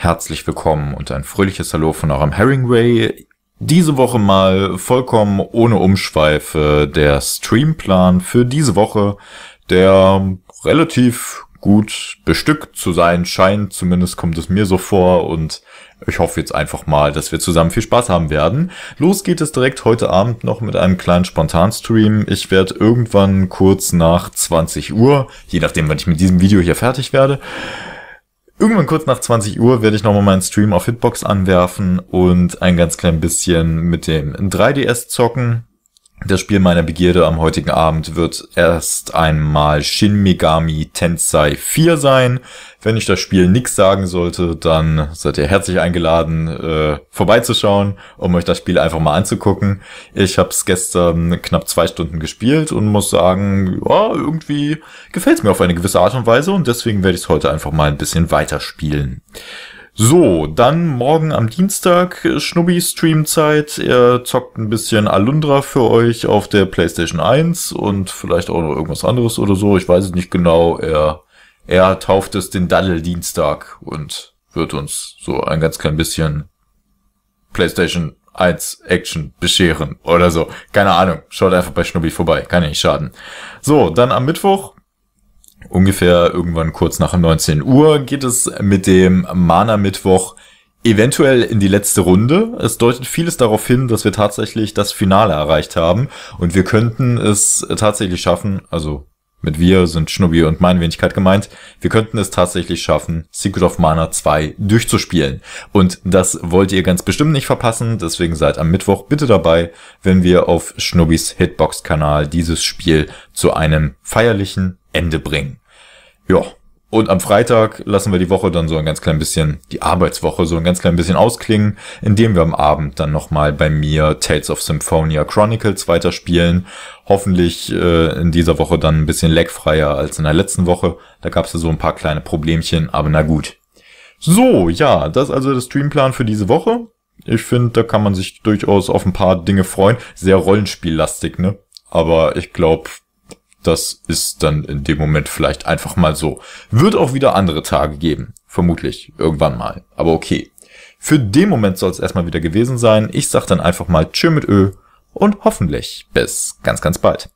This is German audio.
Herzlich willkommen und ein fröhliches Hallo von eurem Herringway. Diese Woche mal vollkommen ohne Umschweife der Streamplan für diese Woche, der relativ gut bestückt zu sein scheint, zumindest kommt es mir so vor und ich hoffe jetzt einfach mal, dass wir zusammen viel Spaß haben werden. Los geht es direkt heute Abend noch mit einem kleinen Spontanstream. Ich werde irgendwann kurz nach 20 Uhr, je nachdem wann ich mit diesem Video hier fertig werde, irgendwann kurz nach 20 Uhr werde ich nochmal meinen Stream auf Hitbox anwerfen und ein ganz klein bisschen mit dem 3DS zocken. Das Spiel meiner Begierde am heutigen Abend wird erst einmal Shin Megami Tensei 4 sein. Wenn ich das Spiel nix sagen sollte, dann seid ihr herzlich eingeladen, äh, vorbeizuschauen, um euch das Spiel einfach mal anzugucken. Ich habe es gestern knapp zwei Stunden gespielt und muss sagen, ja, irgendwie gefällt es mir auf eine gewisse Art und Weise und deswegen werde ich es heute einfach mal ein bisschen weiterspielen. spielen. So, dann morgen am Dienstag äh, Schnubbi Streamzeit. Er zockt ein bisschen Alundra für euch auf der PlayStation 1 und vielleicht auch noch irgendwas anderes oder so. Ich weiß es nicht genau. Er, er tauft es den Daddel Dienstag und wird uns so ein ganz klein bisschen PlayStation 1 Action bescheren oder so. Keine Ahnung. Schaut einfach bei Schnubbi vorbei. Kann ja nicht schaden. So, dann am Mittwoch ungefähr irgendwann kurz nach 19 Uhr geht es mit dem Mana-Mittwoch eventuell in die letzte Runde. Es deutet vieles darauf hin, dass wir tatsächlich das Finale erreicht haben und wir könnten es tatsächlich schaffen, also mit wir sind Schnubbi und meine Wenigkeit gemeint, wir könnten es tatsächlich schaffen, Secret of Mana 2 durchzuspielen. Und das wollt ihr ganz bestimmt nicht verpassen, deswegen seid am Mittwoch bitte dabei, wenn wir auf Schnubbis Hitbox-Kanal dieses Spiel zu einem feierlichen Ende bringen. Ja. Und am Freitag lassen wir die Woche dann so ein ganz klein bisschen, die Arbeitswoche so ein ganz klein bisschen ausklingen, indem wir am Abend dann nochmal bei mir Tales of Symphonia Chronicles weiterspielen. Hoffentlich äh, in dieser Woche dann ein bisschen lagfreier als in der letzten Woche. Da gab es ja so ein paar kleine Problemchen, aber na gut. So, ja, das ist also der Streamplan für diese Woche. Ich finde, da kann man sich durchaus auf ein paar Dinge freuen. Sehr rollenspiellastig, ne? Aber ich glaube, das ist dann in dem Moment vielleicht einfach mal so. Wird auch wieder andere Tage geben, vermutlich, irgendwann mal. Aber okay. Für den Moment soll es erstmal wieder gewesen sein. Ich sag dann einfach mal Tschö mit Ö und hoffentlich bis ganz, ganz bald.